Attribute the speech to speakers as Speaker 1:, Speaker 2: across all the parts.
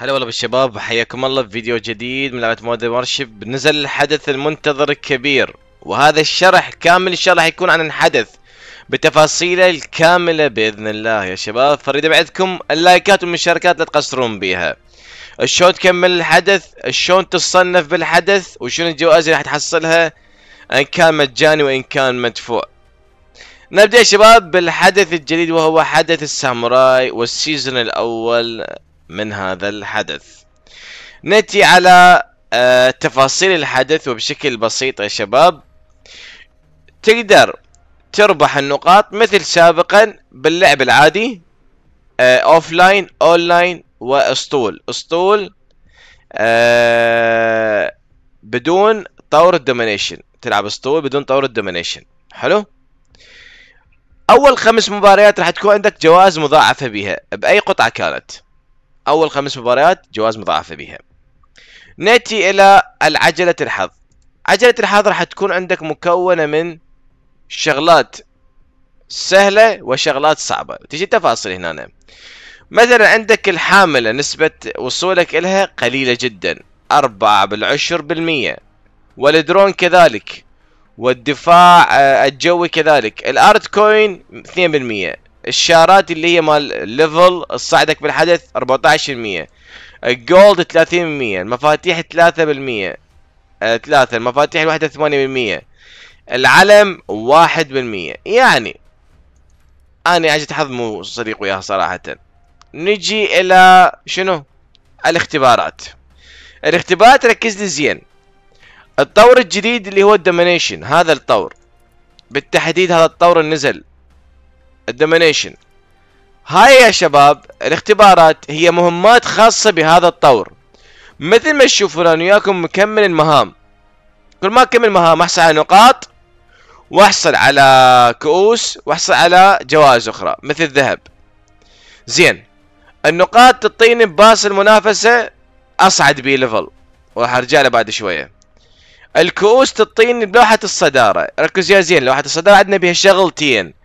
Speaker 1: هلا والله بالشباب حياكم الله في فيديو جديد من لعبة مودرن وارشيب نزل الحدث المنتظر الكبير وهذا الشرح كامل ان شاء الله حيكون عن الحدث بتفاصيله الكاملة باذن الله يا شباب فريد بعدكم اللايكات والمشاركات لا تقصرون بيها شلون تكمل الحدث شلون تتصنف بالحدث وشنو الجوائز اللي حتحصلها ان كان مجاني وان كان مدفوع نبدأ يا شباب بالحدث الجديد وهو حدث الساموراي والسيزون الأول من هذا الحدث نأتي على آه، تفاصيل الحدث وبشكل بسيط يا شباب تقدر تربح النقاط مثل سابقا باللعب العادي اوف لاين اون لاين واسطول اسطول آه، بدون طور الدومينيشن تلعب اسطول بدون طور الدومينيشن حلو اول خمس مباريات راح تكون عندك جوائز مضاعفه بها باي قطعه كانت أول خمس مباريات جوائز مضاعفة بها نأتي إلى العجلة الحظ عجلة الحظ راح تكون عندك مكونة من شغلات سهلة وشغلات صعبة تجي تفاصيل هنا مثلا عندك الحاملة نسبة وصولك إلها قليلة جدا أربعة بالعشر بالمية والدرون كذلك والدفاع آه، الجوي كذلك الارت كوين 2% الشارات اللي هي مال ليفل الصعدك بالحدث 14% الجولد 30% المفاتيح 3% 3 آه، المفاتيح الواحدة 8% العلم 1% يعني انا عجت حظ مو صديق وياها صراحة نجي الى شنو الاختبارات الاختبارات ركز لي زين الطور الجديد اللي هو الدومينيشن هذا الطور بالتحديد هذا الطور نزل الدومينيشن هاي يا شباب الاختبارات هي مهمات خاصة بهذا الطور مثل ما تشوفون انا وياكم مكمل المهام كل ما اكمل مهام احصل على نقاط واحصل على كؤوس واحصل على جوائز اخرى مثل الذهب زين النقاط تعطيني باص المنافسة اصعد بي ليفل وراح ارجع له بعد شوية الكؤوس تعطيني بلوحة الصدارة ركز يا زين لوحة الصدارة عندنا بها شغلتين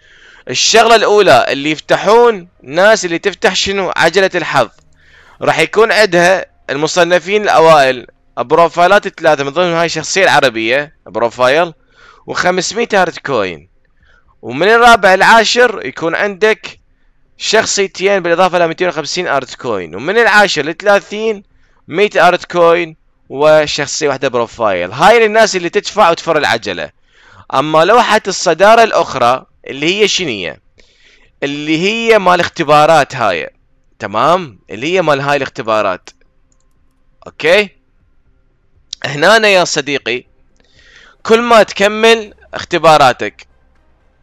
Speaker 1: الشغله الاولى اللي يفتحون الناس اللي تفتح شنو عجله الحظ راح يكون عندها المصنفين الاوائل بروفايلات الثلاثه من ضمنهم هاي الشخصيه العربيه بروفايل و500 هارت كوين ومن الرابع العاشر يكون عندك شخصيتين بالاضافه الى 250 ارت كوين ومن العاشر ل 30 100 ارت كوين وشخصيه واحده بروفايل هاي للناس اللي تدفع وتفر العجله اما لوحه الصداره الاخرى اللي هي شنية اللي هي مال اختبارات هاي تمام اللي هي مال هاي الاختبارات اوكي هنا يا صديقي كل ما تكمل اختباراتك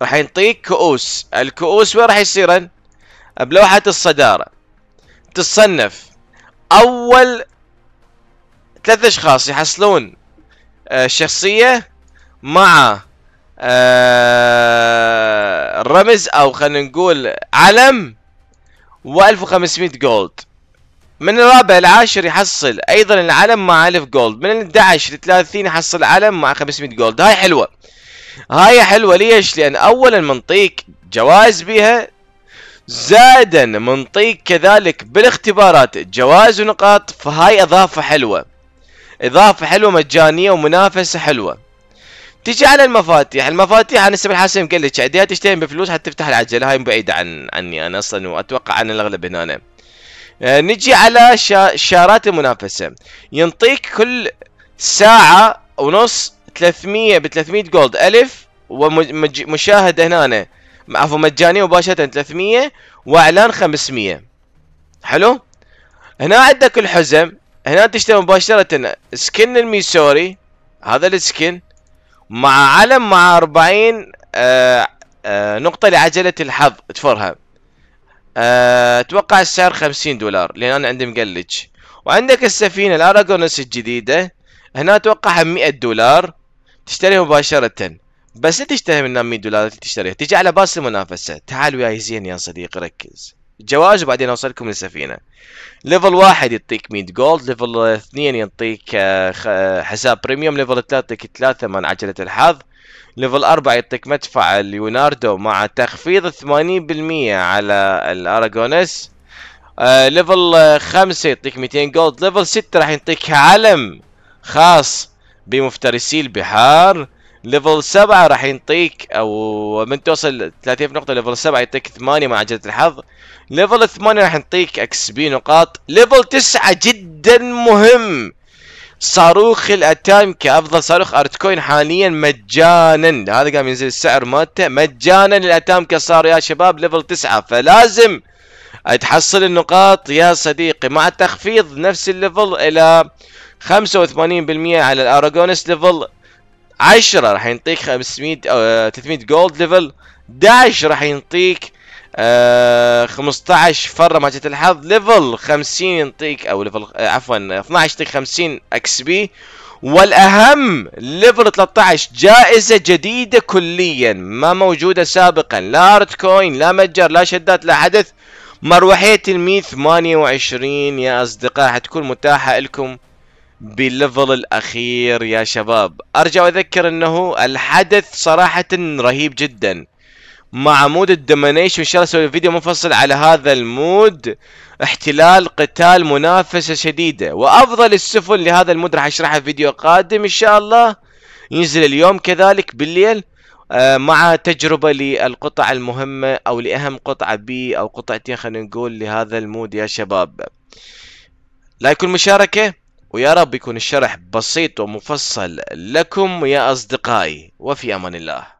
Speaker 1: راح ينطيك كؤوس الكؤوس وين راح يصيرن بلوحة الصدارة تصنف اول ثلاث اشخاص يحصلون الشخصية آه، مع آه، رمز او خلينا نقول علم و1500 جولد من الرابع العاشر يحصل ايضا العلم مع 1000 جولد من ال 11 ل 30 يحصل علم مع 500 جولد هاي حلوه هاي حلوه ليش لان اولا منطيك جوائز بها زادا منطيك كذلك بالاختبارات جوائز ونقاط فهاي اضافه حلوه اضافه حلوه مجانيه ومنافسه حلوه تجي على المفاتيح المفاتيح انا سبل حاسم قال لك عديات تشتري بفلوس حتى تفتح العجله هاي بعيده عن عني انا اصلا واتوقع عن الاغلب هنا أنا. آه، نجي على شا... شارات المنافسه ينطيك كل ساعه ونص 300 ب 300 جولد الف ومشاهده هنا أنا. عفوا مجانيه مباشره 300 واعلان 500 حلو هنا عندك الحزم هنا تشتري مباشره سكن الميسوري هذا السكن مع علم مع 40 آه، آه، نقطة لعجلة الحظ تفرها اتوقع آه، السعر 50 دولار لان انا عندي مقلج وعندك السفينة الاراغونس الجديدة هنا اتوقعها 100 دولار تشتريها مباشرة بس لا تشتري منها 100 دولار تشتريها تجي على باص المنافسة تعال وياي زين يا صديقي ركز الجواز وبعدين اوصلكم للسفينه ليفل واحد يعطيك 100 جولد ليفل اثنين يعطيك آه، آه، حساب بريميوم ليفل ثلاثة يعطيك ثلاثة من عجلة الحظ ليفل أربعة يعطيك مدفع ليوناردو مع تخفيض 80% على الاراجونس ليفل آه، خمسة يعطيك 200 جولد ليفل ستة راح يعطيك علم خاص بمفترسي البحار ليفل 7 راح ينطيك او من توصل 30 نقطه ليفل 7 يعطيك 8 مع عجله الحظ ليفل 8 راح ينطيك اكس بي نقاط ليفل 9 جدا مهم صاروخ الاتايم كافضل صاروخ ارت كوين حاليا مجانا هذا قام ينزل السعر مالته مجانا الاتام كصار يا شباب ليفل 9 فلازم تحصل النقاط يا صديقي مع تخفيض نفس الليفل الى 85% على الاراجونس ليفل 10 راح ينطيك 500 او 300 جولد ليفل 11 راح ينطيك آه 15 فره ما جت الحظ ليفل 50 ينطيك او ليفل آه، عفوا 12 يعطيك 50 اكس بي والاهم ليفل 13 جائزه جديده كليا ما موجوده سابقا لا ارت كوين لا متجر لا شدات لا حدث مروحيه الميث 28 يا اصدقاء حتكون متاحه لكم بالليفل الاخير يا شباب ارجع اذكر انه الحدث صراحة رهيب جدا مع مود الدومينيشن ان شاء الله اسوي فيديو منفصل على هذا المود احتلال قتال منافسة شديدة وافضل السفن لهذا المود راح اشرحها في فيديو قادم ان شاء الله ينزل اليوم كذلك بالليل آه، مع تجربة للقطع المهمة او لاهم قطعة بي او قطعتين خلينا نقول لهذا المود يا شباب لايك المشاركة ويا رب يكون الشرح بسيط ومفصل لكم يا أصدقائي وفي أمان الله